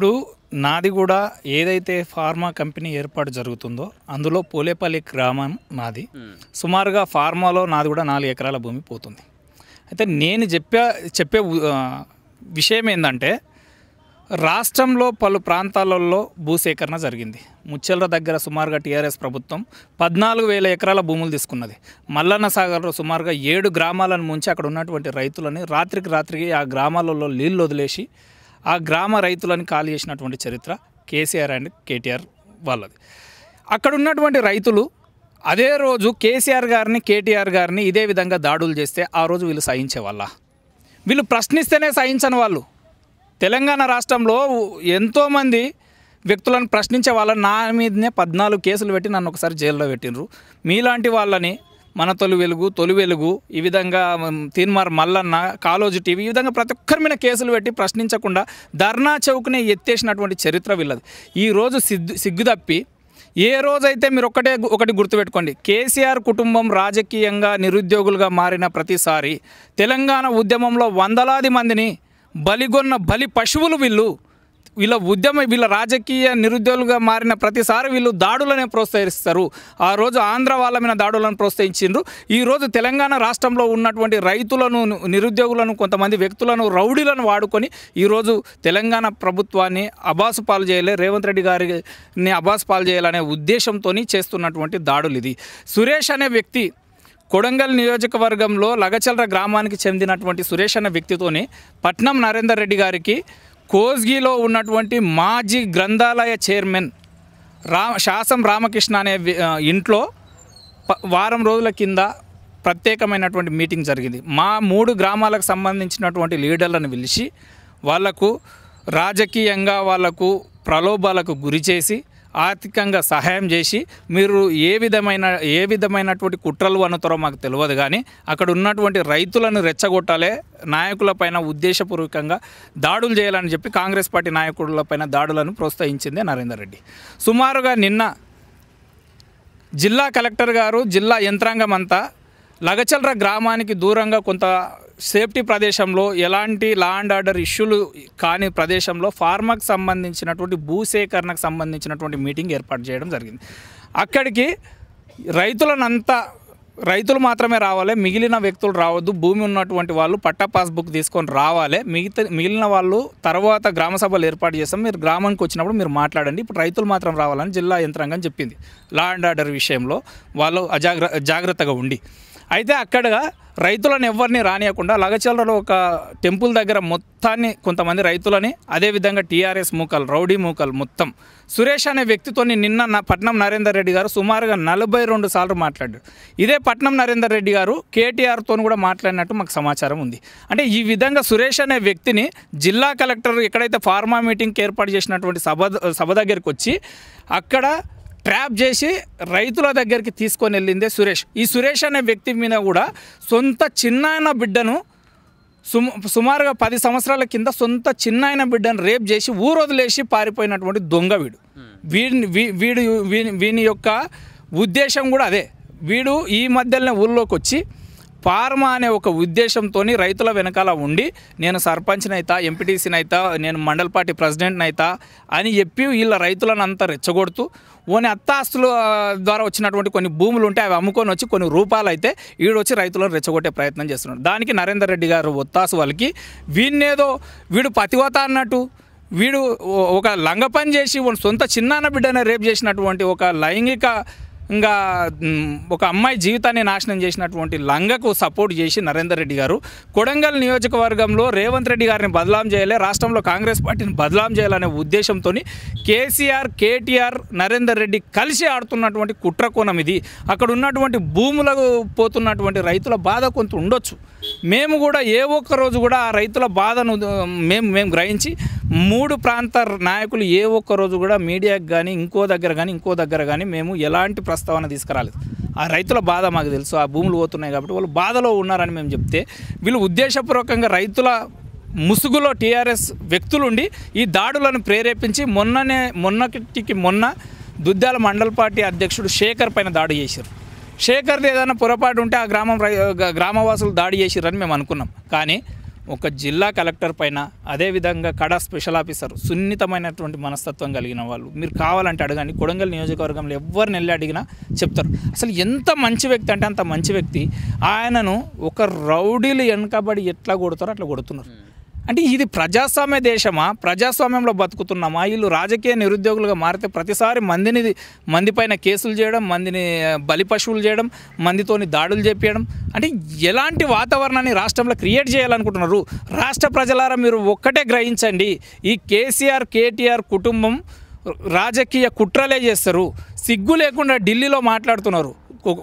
ఇప్పుడు నాది కూడా ఏదైతే ఫార్మా కంపెనీ ఏర్పాటు జరుగుతుందో అందులో పోలేపల్లి గ్రామం నాది సుమారుగా ఫార్మాలో నాది కూడా నాలుగు ఎకరాల భూమి పోతుంది అయితే నేను చెప్పే చెప్పే విషయం ఏంటంటే రాష్ట్రంలో పలు ప్రాంతాలలో భూసేకరణ జరిగింది ముచ్చెల్ర దగ్గర సుమారుగా టీఆర్ఎస్ ప్రభుత్వం పద్నాలుగు వేల ఎకరాల భూములు తీసుకున్నది మల్లన్న సాగర్లో సుమారుగా ఏడు గ్రామాలను ముంచి అక్కడ ఉన్నటువంటి రైతులని రాత్రికి రాత్రికి ఆ గ్రామాలలో నీళ్ళు వదిలేసి ఆ గ్రామ రైతులను ఖాళీ చేసినటువంటి చరిత్ర కేసీఆర్ అండ్ కేటీఆర్ వాళ్ళది అక్కడ ఉన్నటువంటి రైతులు అదే రోజు కేసీఆర్ గారిని కేటీఆర్ గారిని ఇదే విధంగా దాడులు చేస్తే ఆ రోజు వీళ్ళు సహించే వాళ్ళ వీళ్ళు ప్రశ్నిస్తేనే సహించని వాళ్ళు తెలంగాణ రాష్ట్రంలో ఎంతోమంది వ్యక్తులను ప్రశ్నించే వాళ్ళని నా మీదనే పద్నాలుగు కేసులు పెట్టి నన్ను ఒకసారి జైల్లో పెట్టినరు మీలాంటి వాళ్ళని మన తొలి వెలుగు తొలి వెలుగు ఈ విధంగా తీన్మార్ మల్లన్న కాలోజీ టీవీ ఈ విధంగా ప్రతి ఒక్కరి మీద కేసులు పెట్టి ప్రశ్నించకుండా ధర్నా చౌక్నే ఎత్తేసినటువంటి చరిత్ర వీళ్ళది ఈరోజు సిగ్గు సిగ్గుదప్పి ఏ రోజైతే మీరు ఒక్కటే ఒకటి గుర్తుపెట్టుకోండి కేసీఆర్ కుటుంబం రాజకీయంగా నిరుద్యోగులుగా మారిన ప్రతిసారి తెలంగాణ ఉద్యమంలో వందలాది మందిని బలిగొన్న బలి పశువులు వీళ్ళు వీళ్ళ ఉద్యమ వీళ్ళ రాజకీయ నిరుద్యోగులుగా మారిన ప్రతిసారి వీళ్ళు దాడులనే ప్రోత్సహిస్తారు ఆ రోజు ఆంధ్ర వాళ్ళ మీద దాడులను ప్రోత్సహించిండ్రు ఈరోజు తెలంగాణ రాష్ట్రంలో ఉన్నటువంటి రైతులను నిరుద్యోగులను కొంతమంది వ్యక్తులను రౌడీలను వాడుకొని ఈరోజు తెలంగాణ ప్రభుత్వాన్ని అబాసు పాలు చేయలే రేవంత్ రెడ్డి గారిని అబాసు పాలు చేయాలనే ఉద్దేశంతో చేస్తున్నటువంటి దాడులు ఇది సురేష్ అనే వ్యక్తి కొడంగల్ నియోజకవర్గంలో లగచల్ర గ్రామానికి చెందినటువంటి సురేష్ అనే వ్యక్తితోని పట్నం నరేందర్ రెడ్డి గారికి కోజ్గిలో ఉన్నటువంటి మాజీ గ్రంథాలయ చైర్మన్ రా శాసం రామకృష్ణ అనే ఇంట్లో వారం రోజుల కింద ప్రత్యేకమైనటువంటి మీటింగ్ జరిగింది మా మూడు గ్రామాలకు సంబంధించినటువంటి లీడర్లను పిలిచి వాళ్లకు రాజకీయంగా వాళ్లకు ప్రలోభాలకు గురి చేసి ఆర్థికంగా సహాయం చేసి మీరు ఏ విధమైన ఏ విధమైనటువంటి కుట్రలు అనుతారో మాకు తెలియదు కానీ అక్కడ ఉన్నటువంటి రైతులను రెచ్చగొట్టాలే నాయకులపైన ఉద్దేశపూర్వకంగా దాడులు చేయాలని చెప్పి కాంగ్రెస్ పార్టీ నాయకులపైన దాడులను ప్రోత్సహించింది నరేందర్ రెడ్డి సుమారుగా నిన్న జిల్లా కలెక్టర్ గారు జిల్లా యంత్రాంగం అంతా లగచల్ర గ్రామానికి దూరంగా కొంత సేఫ్టీ ప్రదేశంలో ఎలాంటి లా అండ్ ఆర్డర్ ఇష్యూలు కాని ప్రదేశంలో ఫార్మాకు సంబంధించినటువంటి భూసేకరణకు సంబంధించినటువంటి మీటింగ్ ఏర్పాటు చేయడం జరిగింది అక్కడికి రైతులనంతా రైతులు మాత్రమే రావాలి మిగిలిన వ్యక్తులు రావద్దు భూమి ఉన్నటువంటి వాళ్ళు పట్టా పాస్బుక్ తీసుకొని రావాలి మిగతా మిగిలిన వాళ్ళు తర్వాత గ్రామ సభలు ఏర్పాటు చేస్తాం మీరు గ్రామానికి వచ్చినప్పుడు మీరు మాట్లాడండి ఇప్పుడు రైతులు మాత్రం రావాలని జిల్లా యంత్రాంగం చెప్పింది లా అండ్ ఆర్డర్ విషయంలో వాళ్ళు అజాగ్ర జాగ్రత్తగా ఉండి అయితే అక్కడగా రైతులను ఎవరిని రానియకుండా లగచల్లలో ఒక టెంపుల్ దగ్గర మొత్తాన్ని కొంతమంది రైతులని అదేవిధంగా టీఆర్ఎస్ మూకలు రౌడీ మూకలు మొత్తం సురేష్ అనే వ్యక్తితో నిన్న పట్నం నరేందర్ రెడ్డి గారు సుమారుగా నలభై రెండు సార్లు మాట్లాడారు ఇదే పట్నం నరేందర్ రెడ్డి గారు కేటీఆర్తో కూడా మాట్లాడినట్టు మాకు సమాచారం ఉంది అంటే ఈ విధంగా సురేష్ అనే వ్యక్తిని జిల్లా కలెక్టర్ ఎక్కడైతే ఫార్మా మీటింగ్కి ఏర్పాటు చేసినటువంటి సభ సభ దగ్గరికి వచ్చి అక్కడ ట్రాప్ చేసి రైతుల దగ్గరికి తీసుకొని వెళ్ళిందే సురేష్ ఈ సురేష్ అనే వ్యక్తి మీద కూడా సొంత చిన్నాయన బిడ్డను సుమారుగా పది సంవత్సరాల కింద సొంత చిన్నాయన బిడ్డను రేప్ చేసి ఊరొదిలేసి పారిపోయినటువంటి దొంగ వీడు hmm. వీడిని వీడు వీని యొక్క ఉద్దేశం కూడా అదే వీడు ఈ మధ్యలోనే ఊళ్ళోకి వచ్చి ఫార్మా అనే ఒక ఉద్దేశంతో రైతుల వెనకాల ఉండి నేను సర్పంచ్నైతా అయితా నేను మండల్ పార్టీ ప్రెసిడెంట్నైతా అని చెప్పి వీళ్ళ రైతులను అంతా రెచ్చగొడుతూ ఓని అత్తాస్తుల ద్వారా వచ్చినటువంటి కొన్ని భూములు ఉంటే అవి అమ్ముకొని వచ్చి కొన్ని రూపాయలు అయితే వచ్చి రైతులను రెచ్చగొట్టే ప్రయత్నం చేస్తున్నాడు దానికి నరేందర్ రెడ్డి గారు ఒత్తాసు వాళ్ళకి వీడినేదో వీడు పతివత అన్నట్టు వీడు ఒక లంగ పని చేసి సొంత చిన్నాన్న బిడ్డనే రేపు చేసినటువంటి ఒక లైంగిక ఇంకా ఒక అమ్మాయి జీవితాన్ని నాశనం చేసినటువంటి లంగకు సపోర్ట్ చేసి నరేందర్ రెడ్డి గారు కొడంగల్ నియోజకవర్గంలో రేవంత్ రెడ్డి గారిని బదలాం చేయలే రాష్ట్రంలో కాంగ్రెస్ పార్టీని బదలాం చేయాలనే ఉద్దేశంతో కేసీఆర్ కేటీఆర్ నరేందర్ రెడ్డి కలిసి ఆడుతున్నటువంటి కుట్రకోణం ఇది అక్కడ ఉన్నటువంటి భూములకు పోతున్నటువంటి రైతుల బాధ కొంత ఉండొచ్చు మేము కూడా ఏ ఒక్క రోజు కూడా ఆ రైతుల బాధను మేము మేము గ్రహించి మూడు ప్రాంత నాయకులు ఏ ఒక్క రోజు కూడా మీడియాకి కానీ ఇంకో దగ్గర కానీ ఇంకో దగ్గర కానీ మేము ఎలాంటి ప్రస్తావన తీసుకురాలేదు ఆ రైతుల బాధ మాకు తెలుసు ఆ భూములు పోతున్నాయి కాబట్టి వాళ్ళు బాధలో ఉన్నారని మేము చెప్తే వీళ్ళు ఉద్దేశపూర్వకంగా రైతుల ముసుగులో టీఆర్ఎస్ వ్యక్తులుండి ఈ దాడులను ప్రేరేపించి మొన్ననే మొన్నటికి మొన్న దుద్దాల మండల్ పార్టీ అధ్యక్షుడు శేఖర్ పైన దాడి చేశారు శేఖర్ది ఏదైనా పొరపాటు ఉంటే ఆ గ్రామం గ్రామవాసులు దాడి చేసిరని మేము అనుకున్నాం కానీ ఒక జిల్లా కలెక్టర్ పైన అదేవిధంగా కడ స్పెషల్ ఆఫీసర్ సున్నితమైనటువంటి మనస్తత్వం కలిగిన వాళ్ళు మీరు కావాలంటే అడగండి కొడంగల్ నియోజకవర్గంలో ఎవరిని వెళ్ళి అడిగినా చెప్తారు అసలు ఎంత మంచి వ్యక్తి అంటే అంత మంచి వ్యక్తి ఆయనను ఒక రౌడీలు వెనకబడి ఎట్లా కొడతారో అట్లా కొడుతున్నారు అంటే ఇది ప్రజాస్వామ్య దేశమా ప్రజాస్వామ్యంలో బతుకుతున్నామా వీళ్ళు రాజకీయ నిరుద్యోగులుగా మారితే ప్రతిసారి మందిని మందిపైన కేసులు చేయడం మందిని బలి పశువులు చేయడం మందితోని దాడులు చేపించడం అంటే ఎలాంటి వాతావరణాన్ని రాష్ట్రంలో క్రియేట్ చేయాలనుకుంటున్నారు రాష్ట్ర ప్రజలారా మీరు ఒక్కటే గ్రహించండి ఈ కేసీఆర్ కేటీఆర్ కుటుంబం రాజకీయ కుట్రలే చేస్తారు సిగ్గు లేకుండా ఢిల్లీలో మాట్లాడుతున్నారు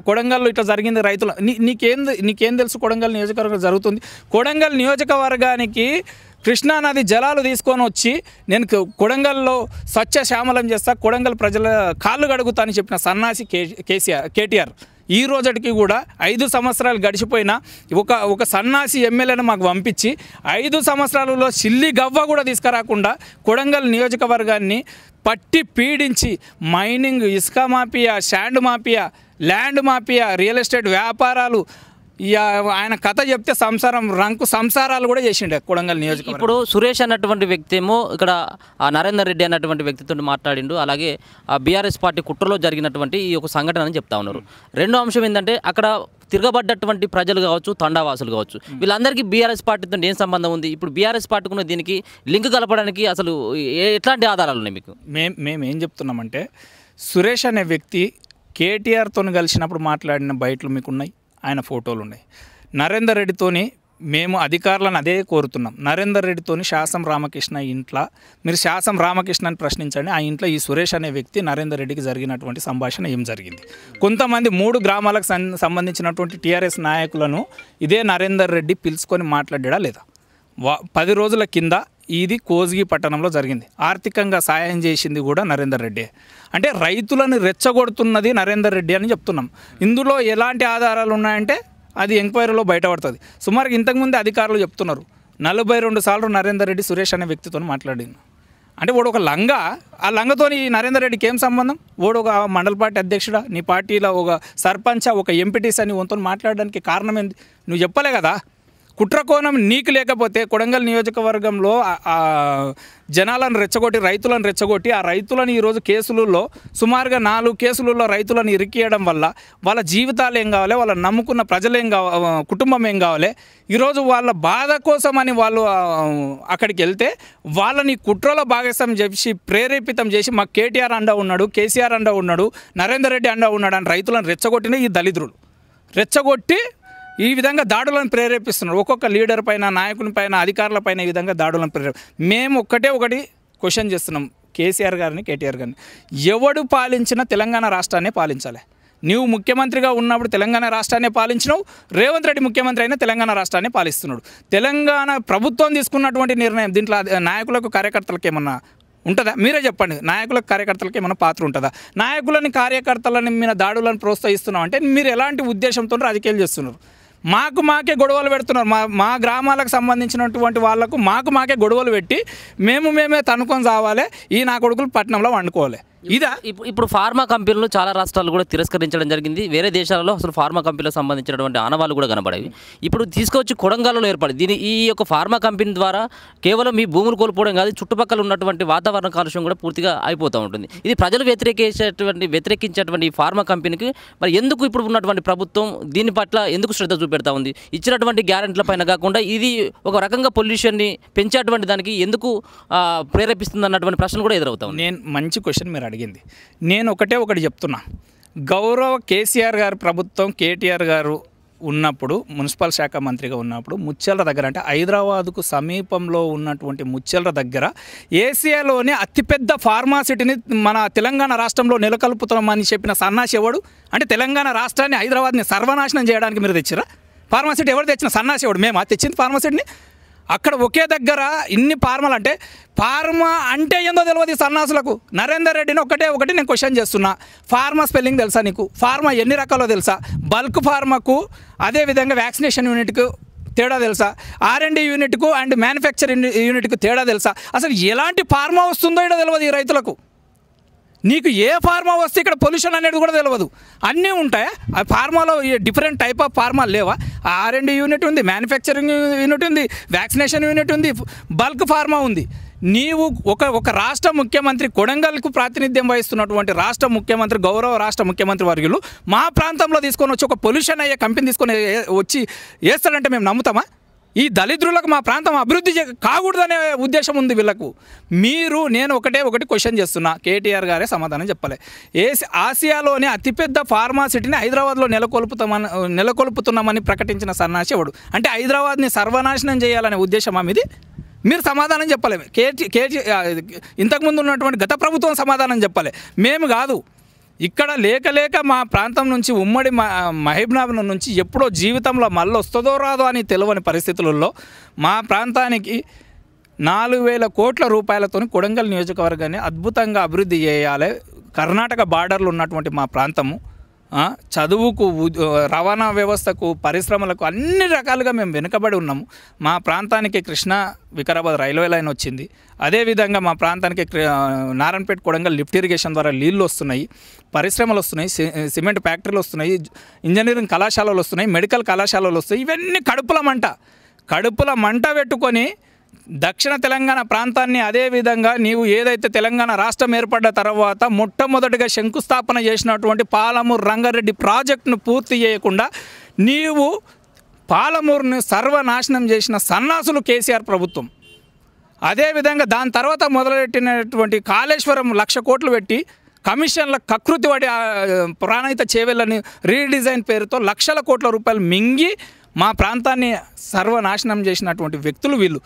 కొడంగల్లో ఇట్లా జరిగింది రైతుల నీకేం నీకేం తెలుసు కొడంగల్ నియోజకవర్గం జరుగుతుంది కొడంగల్ నియోజకవర్గానికి కృష్ణానది జలాలు తీసుకొని వచ్చి నేను కొడంగల్లో స్వచ్ఛ శ్యామలం చేస్తా కొడంగల్ ప్రజల కాళ్ళు గడుగుతా అని చెప్పిన సన్నాసి కే కేసీఆర్ కేటీఆర్ ఈ రోజటికి కూడా ఐదు సంవత్సరాలు గడిచిపోయినా ఒక ఒక సన్నాసి ఎమ్మెల్యేను మాకు పంపించి ఐదు సంవత్సరాలలో సిల్లి గవ్వ కూడా తీసుకురాకుండా కొడంగల్ నియోజకవర్గాన్ని పట్టి పీడించి మైనింగ్ ఇసుక mafia sand mafia land mafia real estate వ్యాపారాలు ఆయన కథ చెప్తే సంసారం రంకు సంసారాలు కూడా చేసిండే కొడంగల్ నియోజకవర్గం ఇప్పుడు సురేష్ అన్నటువంటి వ్యక్తి ఏమో ఇక్కడ నరేందర్ రెడ్డి అన్నటువంటి వ్యక్తితో మాట్లాడిండు అలాగే బీఆర్ఎస్ పార్టీ కుట్రలో జరిగినటువంటి ఈ ఒక సంఘటన అని చెప్తా ఉన్నారు రెండో అంశం ఏంటంటే అక్కడ తిరగబడ్డటువంటి ప్రజలు కావచ్చు తండావాసులు కావచ్చు వీళ్ళందరికీ బీఆర్ఎస్ పార్టీతో ఏం సంబంధం ఉంది ఇప్పుడు బీఆర్ఎస్ పార్టీకున్న దీనికి లింక్ కలపడానికి అసలు ఎట్లాంటి ఆధారాలు ఉన్నాయి మీకు మేము మేము ఏం చెప్తున్నామంటే సురేష్ అనే వ్యక్తి కేటీఆర్తో కలిసినప్పుడు మాట్లాడిన బయటలు మీకున్నాయి ఆయన ఫోటోలు ఉన్నాయి నరేందర్ రెడ్డితోని మేము అధికారులను అదే కోరుతున్నాం నరేందర్ రెడ్డితోని శాసం రామకృష్ణ ఇంట్లో మీరు శాసం రామకృష్ణ అని ప్రశ్నించండి ఆ ఇంట్లో ఈ సురేష్ అనే వ్యక్తి నరేందర్ రెడ్డికి జరిగినటువంటి సంభాషణ ఏం జరిగింది కొంతమంది మూడు గ్రామాలకు సంబంధించినటువంటి టీఆర్ఎస్ నాయకులను ఇదే నరేందర్ రెడ్డి పిలుచుకొని మాట్లాడా లేదా వా పది రోజుల కింద ఇది కోజిగి పట్టణంలో జరిగింది ఆర్థికంగా సాయం చేసింది కూడా నరేందర్ రెడ్డి అంటే రైతులను రెచ్చగొడుతున్నది నరేందర్ రెడ్డి అని చెప్తున్నాం ఇందులో ఎలాంటి ఆధారాలు ఉన్నాయంటే అది ఎంక్వైరీలో బయటపడుతుంది సుమారు ఇంతకుముందే అధికారులు చెప్తున్నారు నలభై రెండు సార్లు నరేందర్ రెడ్డి సురేష్ అనే వ్యక్తితో మాట్లాడింది అంటే వాడు ఒక లంగా ఆ లంగతో నరేందర్ రెడ్డికి ఏం సంబంధం వాడు ఒక మండల పార్టీ అధ్యక్షుడా నీ పార్టీలో ఒక సర్పంచ్ ఒక ఎంపీటీస్ అని వంతో మాట్లాడడానికి కారణం ఏంది నువ్వు చెప్పలే కదా కుట్రకోణం నీకు లేకపోతే కొడంగల్ నియోజకవర్గంలో జనాలను రెచ్చగొట్టి రైతులను రెచ్చగొట్టి ఆ రైతులను ఈరోజు కేసులలో సుమారుగా నాలుగు కేసులలో రైతులను ఇరికియడం వల్ల వాళ్ళ జీవితాలు ఏం కావాలి వాళ్ళ నమ్ముకున్న ప్రజలు ఏం కావాలి కుటుంబం ఏం కావాలి ఈరోజు వాళ్ళ బాధ కోసమని అని వాళ్ళు అక్కడికి వెళ్తే వాళ్ళని కుట్రలో భాగస్వామి చేసి ప్రేరేపితం చేసి మాకు కేటీఆర్ అండ ఉన్నాడు కేసీఆర్ అండ ఉన్నాడు నరేందర్ రెడ్డి అండ ఉన్నాడు అని రైతులను రెచ్చగొట్టిన ఈ దళితులు రెచ్చగొట్టి ఈ విధంగా దాడులను ప్రేరేపిస్తున్నారు ఒక్కొక్క లీడర్ పైన నాయకుని పైన అధికారుల పైన ఈ విధంగా దాడులను ప్రేరేపి మేము ఒక్కటే ఒకటి క్వశ్చన్ చేస్తున్నాం కేసీఆర్ గారిని కేటీఆర్ గారిని ఎవడు పాలించిన తెలంగాణ రాష్ట్రాన్ని పాలించాలి నీవు ముఖ్యమంత్రిగా ఉన్నప్పుడు తెలంగాణ రాష్ట్రాన్ని పాలించినావు రేవంత్ రెడ్డి ముఖ్యమంత్రి అయినా తెలంగాణ రాష్ట్రాన్ని పాలిస్తున్నాడు తెలంగాణ ప్రభుత్వం తీసుకున్నటువంటి నిర్ణయం దీంట్లో నాయకులకు కార్యకర్తలకు ఏమన్నా ఉంటుందా మీరే చెప్పండి నాయకులకు కార్యకర్తలకి ఏమైనా పాత్ర ఉంటుందా నాయకులని కార్యకర్తలని మీద దాడులను ప్రోత్సహిస్తున్నాం అంటే మీరు ఎలాంటి ఉద్దేశంతో రాజకీయాలు చేస్తున్నారు మాకు మాకే గొడవలు పెడుతున్నారు మా మా గ్రామాలకు సంబంధించినటువంటి వాళ్లకు మాకు మాకే గొడవలు పెట్టి మేము మేమే తనుకొని చావాలి ఈ నా కొడుకులు పట్టణంలో వండుకోవాలి ఇదా ఇప్పుడు ఫార్మా కంపెనీలు చాలా రాష్ట్రాలు కూడా తిరస్కరించడం జరిగింది వేరే దేశాలలో అసలు ఫార్మా కంపెనీలకు సంబంధించినటువంటి ఆనవాళ్ళు కూడా కనబడేవి ఇప్పుడు తీసుకొచ్చి కొడంగాలలో ఏర్పడి దీని ఈ యొక్క ఫార్మా కంపెనీ ద్వారా కేవలం మీ భూములు కోల్పోవడం కాదు చుట్టుపక్కల ఉన్నటువంటి వాతావరణ కాలుష్యం కూడా పూర్తిగా అయిపోతూ ఉంటుంది ఇది ప్రజలు వ్యతిరేకించేటువంటి వ్యతిరేకించేటువంటి ఫార్మా కంపెనీకి మరి ఎందుకు ఇప్పుడు ఉన్నటువంటి ప్రభుత్వం దీని పట్ల ఎందుకు శ్రద్ధ చూపెడతా ఉంది ఇచ్చినటువంటి గ్యారెంటీల పైన కాకుండా ఇది ఒక రకంగా పొల్యూషన్ని పెంచేటువంటి దానికి ఎందుకు ప్రేరేపిస్తుంది అన్నటువంటి ప్రశ్న కూడా ఎదురవుతాం నేను మంచి క్వశ్చన్ మీరు అడిగింది నేను ఒకటే ఒకటి చెప్తున్నా గౌరవ కేసీఆర్ గారు ప్రభుత్వం కేటీఆర్ గారు ఉన్నప్పుడు మున్సిపల్ శాఖ మంత్రిగా ఉన్నప్పుడు ముచ్చెల దగ్గర అంటే హైదరాబాద్కు సమీపంలో ఉన్నటువంటి ముచ్చెల దగ్గర ఏసియాలోనే అతిపెద్ద ఫార్మాసిటీని మన తెలంగాణ రాష్ట్రంలో నెలకొల్పుతున్నామని చెప్పిన సన్నాసి ఎవడు అంటే తెలంగాణ రాష్ట్రాన్ని హైదరాబాద్ని సర్వనాశనం చేయడానికి మీరు తెచ్చిరా ఫార్మాసిటీ ఎవరు తెచ్చిన సన్నాసి ఎవడు మేము తెచ్చింది ఫార్మాసిటీని అక్కడ ఒకే దగ్గర ఇన్ని ఫార్మలు అంటే ఫార్మా అంటే ఏందో తెలియదు సన్నాసులకు నరేందర్ రెడ్డిని ఒకటే ఒకటి నేను క్వశ్చన్ చేస్తున్నా ఫార్మా స్పెల్లింగ్ తెలుసా నీకు ఫార్మా ఎన్ని రకాలో తెలుసా బల్క్ ఫార్మాకు అదేవిధంగా వ్యాక్సినేషన్ యూనిట్కు తేడా తెలుసా ఆర్ఎండి యూనిట్కు అండ్ మ్యానుఫ్యాక్చరింగ్ యూనిట్కు తేడా తెలుసా అసలు ఎలాంటి ఫార్మా వస్తుందో ఏదో తెలియదు ఈ రైతులకు నీకు ఏ ఫార్మా వస్తే ఇక్కడ పొల్యూషన్ అనేది కూడా తెలియదు అన్నీ ఉంటాయా ఆ ఫార్మాలో డిఫరెంట్ టైప్ ఆఫ్ ఫార్మా లేవా ఆర్ అండ్ యూనిట్ ఉంది మ్యానుఫ్యాక్చరింగ్ యూనిట్ ఉంది వ్యాక్సినేషన్ యూనిట్ ఉంది బల్క్ ఫార్మా ఉంది నీవు ఒక ఒక రాష్ట్ర ముఖ్యమంత్రి కొడంగల్కు ప్రాతినిధ్యం వహిస్తున్నటువంటి రాష్ట్ర ముఖ్యమంత్రి గౌరవ రాష్ట్ర ముఖ్యమంత్రి వర్గులు మా ప్రాంతంలో తీసుకొని వచ్చి ఒక పొల్యూషన్ అయ్యే కంపెనీ తీసుకొని వచ్చి వేస్తారంటే మేము నమ్ముతామా ఈ దళిద్రులకు మా ప్రాంతం అభివృద్ధి కాకూడదనే ఉద్దేశం ఉంది వీళ్ళకు మీరు నేను ఒకటే ఒకటి క్వశ్చన్ చేస్తున్నా కేటీఆర్ గారే సమాధానం చెప్పలే ఏ ఆసియాలోనే అతిపెద్ద ఫార్మా సిటీని హైదరాబాద్లో నెలకొల్పుతామని నెలకొల్పుతున్నామని ప్రకటించిన సన్నాసి ఎవడు అంటే హైదరాబాద్ని సర్వనాశనం చేయాలనే ఉద్దేశమా మీది మీరు సమాధానం చెప్పలేము కేటీ కేటీ ఇంతకుముందు ఉన్నటువంటి గత ప్రభుత్వం సమాధానం చెప్పలే మేము కాదు ఇక్కడ లేక లేక మా ప్రాంతం నుంచి ఉమ్మడి మహబూబ్నగర్ నుంచి ఎప్పుడో జీవితంలో మళ్ళీ వస్తుందో రాదో అని తెలియని పరిస్థితులలో మా ప్రాంతానికి నాలుగు వేల కోట్ల రూపాయలతో కొడంగల్ నియోజకవర్గాన్ని అద్భుతంగా అభివృద్ధి చేయాలి కర్ణాటక బార్డర్లు ఉన్నటువంటి మా ప్రాంతము చదువుకు రవాణా వ్యవస్థకు పరిశ్రమలకు అన్ని రకాలుగా మేము వెనుకబడి ఉన్నాము మా ప్రాంతానికి కృష్ణా వికారాబాద్ రైల్వే లైన్ వచ్చింది అదేవిధంగా మా ప్రాంతానికి నారాయణపేట కూడంగా లిఫ్ట్ ఇరిగేషన్ ద్వారా నీళ్ళు వస్తున్నాయి పరిశ్రమలు వస్తున్నాయి సిమెంట్ ఫ్యాక్టరీలు వస్తున్నాయి ఇంజనీరింగ్ కళాశాలలు వస్తున్నాయి మెడికల్ కళాశాలలు వస్తాయి ఇవన్నీ కడుపుల మంట కడుపుల మంట పెట్టుకొని దక్షిణ తెలంగాణ ప్రాంతాన్ని అదేవిధంగా నీవు ఏదైతే తెలంగాణ రాష్ట్రం ఏర్పడ్డ తర్వాత మొట్టమొదటిగా శంకుస్థాపన చేసినటువంటి పాలమూరు రంగారెడ్డి ప్రాజెక్టును పూర్తి చేయకుండా నీవు పాలమూరుని సర్వనాశనం చేసిన సన్నాసులు కేసీఆర్ ప్రభుత్వం అదేవిధంగా దాని తర్వాత మొదలెట్టినటువంటి కాళేశ్వరం లక్ష కోట్లు పెట్టి కమిషన్ల కకృతి వాడి ప్రాణహిత చేవెళ్ళని రీడిజైన్ పేరుతో లక్షల కోట్ల రూపాయలు మింగి మా ప్రాంతాన్ని సర్వనాశనం చేసినటువంటి వ్యక్తులు వీళ్ళు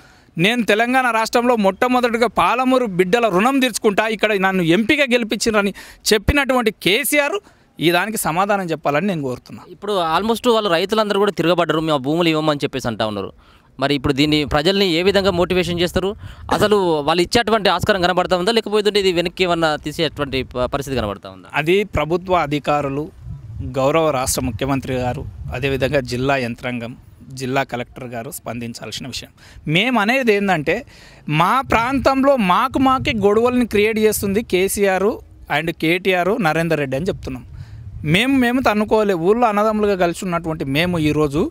నేను తెలంగాణ రాష్ట్రంలో మొట్టమొదటిగా పాలమూరు బిడ్డల రుణం తీర్చుకుంటా ఇక్కడ నన్ను ఎంపిక గెలిపించినని చెప్పినటువంటి కేసీఆర్ ఈ దానికి సమాధానం చెప్పాలని నేను కోరుతున్నాను ఇప్పుడు ఆల్మోస్ట్ వాళ్ళు రైతులందరూ కూడా తిరగబడ్డరు మేము భూములు ఇవ్వమని చెప్పేసి అంటా ఉన్నారు మరి ఇప్పుడు దీన్ని ప్రజల్ని ఏ విధంగా మోటివేషన్ చేస్తారు అసలు వాళ్ళు ఇచ్చేటువంటి ఆస్కారం కనబడతా ఉందా లేకపోతే ఇది వెనక్కి ఏమన్నా తీసేటువంటి పరిస్థితి కనబడతా ఉందా అది ప్రభుత్వ అధికారులు గౌరవ రాష్ట్ర ముఖ్యమంత్రి గారు అదేవిధంగా జిల్లా యంత్రాంగం జిల్లా కలెక్టర్ గారు స్పందించాల్సిన విషయం మేము అనేది ఏంటంటే మా ప్రాంతంలో మాకు మాకే గొడవల్ని క్రియేట్ చేస్తుంది KCR and KTR Narender Reddy అని చెప్తున్నాం మేము మేము తన్నుకోలే ఊళ్ళో అన్నదమ్ములుగా కలిసి ఉన్నటువంటి మేము ఈరోజు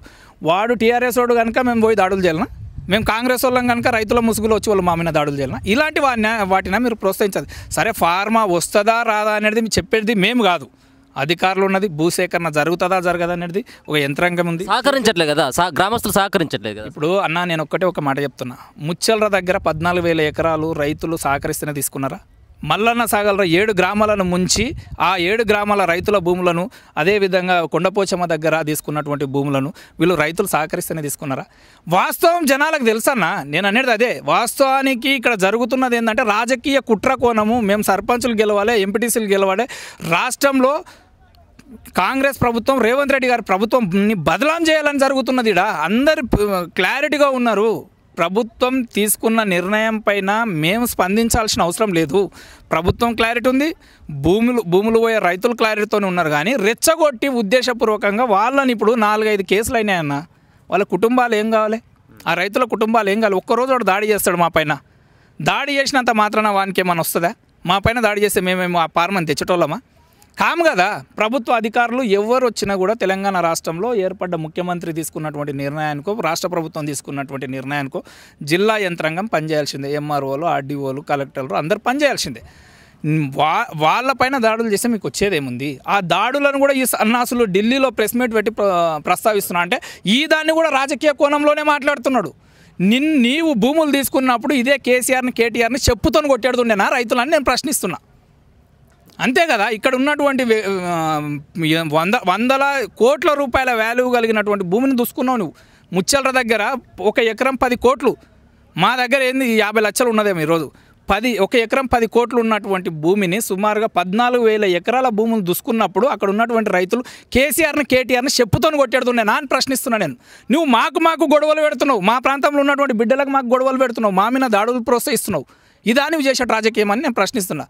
వాడు టీఆర్ఎస్ వాడు కనుక మేము పోయి దాడులు చేయాలన్నా మేము కాంగ్రెస్ వాళ్ళం కనుక రైతుల ముసుగులో వచ్చి వాళ్ళు మా మీద దాడులు చేయాలన్నా ఇలాంటి వాటిన వాటిన మీరు ప్రోత్సహించాలి సరే ఫార్మా వస్తుందా రాదా అనేది మీరు చెప్పేది మేము కాదు అధికారులు ఉన్నది భూసేకరణ జరుగుతుందా జరగదా అనేది ఒక యంత్రాంగం ఉంది సహకరించట్లేదు కదా గ్రామస్తులు సహకరించట్లేదు కదా ఇప్పుడు అన్న నేను ఒక్కటే ఒక మాట చెప్తున్నా ముచ్చల్ర దగ్గర పద్నాలుగు వేల ఎకరాలు రైతులు సహకరిస్తేనే తీసుకున్నారా మల్లన్న సాగర్ ఏడు గ్రామాలను ముంచి ఆ ఏడు గ్రామాల రైతుల భూములను అదేవిధంగా కొండపోచమ్మ దగ్గర తీసుకున్నటువంటి భూములను వీళ్ళు రైతులు సహకరిస్తేనే తీసుకున్నారా వాస్తవం జనాలకు తెలుసన్నా నేను అనేది అదే వాస్తవానికి ఇక్కడ జరుగుతున్నది ఏంటంటే రాజకీయ కుట్ర కోణము మేము సర్పంచులు గెలవాలి ఎంపీటీసీలు గెలవాలి రాష్ట్రంలో కాంగ్రెస్ ప్రభుత్వం రేవంత్ రెడ్డి గారి ప్రభుత్వంని బదలాం చేయాలని జరుగుతున్నది అందరు క్లారిటీగా ఉన్నారు ప్రభుత్వం తీసుకున్న నిర్ణయం పైన మేము స్పందించాల్సిన అవసరం లేదు ప్రభుత్వం క్లారిటీ ఉంది భూములు భూములు పోయే రైతులు క్లారిటీతోనే ఉన్నారు కానీ రెచ్చగొట్టి ఉద్దేశపూర్వకంగా వాళ్ళని ఇప్పుడు నాలుగైదు కేసులు అయినాయన్న వాళ్ళ కుటుంబాలు ఏం కావాలి ఆ రైతుల కుటుంబాలు ఏం కావాలి ఒక్కరోజు వాడు దాడి చేస్తాడు మా పైన దాడి చేసినంత మాత్రాన వానికి ఏమైనా వస్తుందా మా పైన దాడి చేస్తే మేమేమో ఆ పార్మని తెచ్చేటోళ్ళమా కాము కదా ప్రభుత్వ అధికారులు ఎవరు వచ్చినా కూడా తెలంగాణ రాష్ట్రంలో ఏర్పడ్డ ముఖ్యమంత్రి తీసుకున్నటువంటి నిర్ణయానికో రాష్ట్ర ప్రభుత్వం తీసుకున్నటువంటి నిర్ణయానికో జిల్లా యంత్రాంగం పనిచేయాల్సిందే ఎంఆర్ఓలు ఆర్డీఓలు కలెక్టర్లు అందరు పనిచేయాల్సిందే వా వాళ్ళపైన దాడులు చేస్తే మీకు వచ్చేదేముంది ఆ దాడులను కూడా ఈ సన్నాసులు ఢిల్లీలో ప్రెస్ మీట్ పెట్టి ప్రస్తావిస్తున్నా అంటే ఈ దాన్ని కూడా రాజకీయ కోణంలోనే మాట్లాడుతున్నాడు నిన్ నీవు భూములు తీసుకున్నప్పుడు ఇదే కేసీఆర్ని కేటీఆర్ని చెప్పుతోని కొట్టేడుతుండేనా రైతులని నేను ప్రశ్నిస్తున్నా అంతే కదా ఇక్కడ ఉన్నటువంటి వంద వందల కోట్ల రూపాయల వాల్యూ కలిగినటువంటి భూమిని దూసుకున్నావు నువ్వు ముచ్చల్ర దగ్గర ఒక ఎకరం పది కోట్లు మా దగ్గర ఏంది యాభై లక్షలు ఉన్నదేమో ఈరోజు పది ఒక ఎకరం పది కోట్లు ఉన్నటువంటి భూమిని సుమారుగా పద్నాలుగు వేల ఎకరాల భూములు దుసుకున్నప్పుడు అక్కడ ఉన్నటువంటి రైతులు కేసీఆర్ని కేటీఆర్ని చెప్పుతో కొట్టేడుతున్నా అని ప్రశ్నిస్తున్నా నేను నువ్వు మాకు మాకు గొడవలు పెడుతున్నావు మా ప్రాంతంలో ఉన్నటువంటి బిడ్డలకు మాకు గొడవలు పెడుతున్నావు మా మీద దాడులు ప్రోత్సహిస్తున్నావు ఇదా నువ్వు చేసే రాజకీయం అని నేను ప్రశ్నిస్తున్నా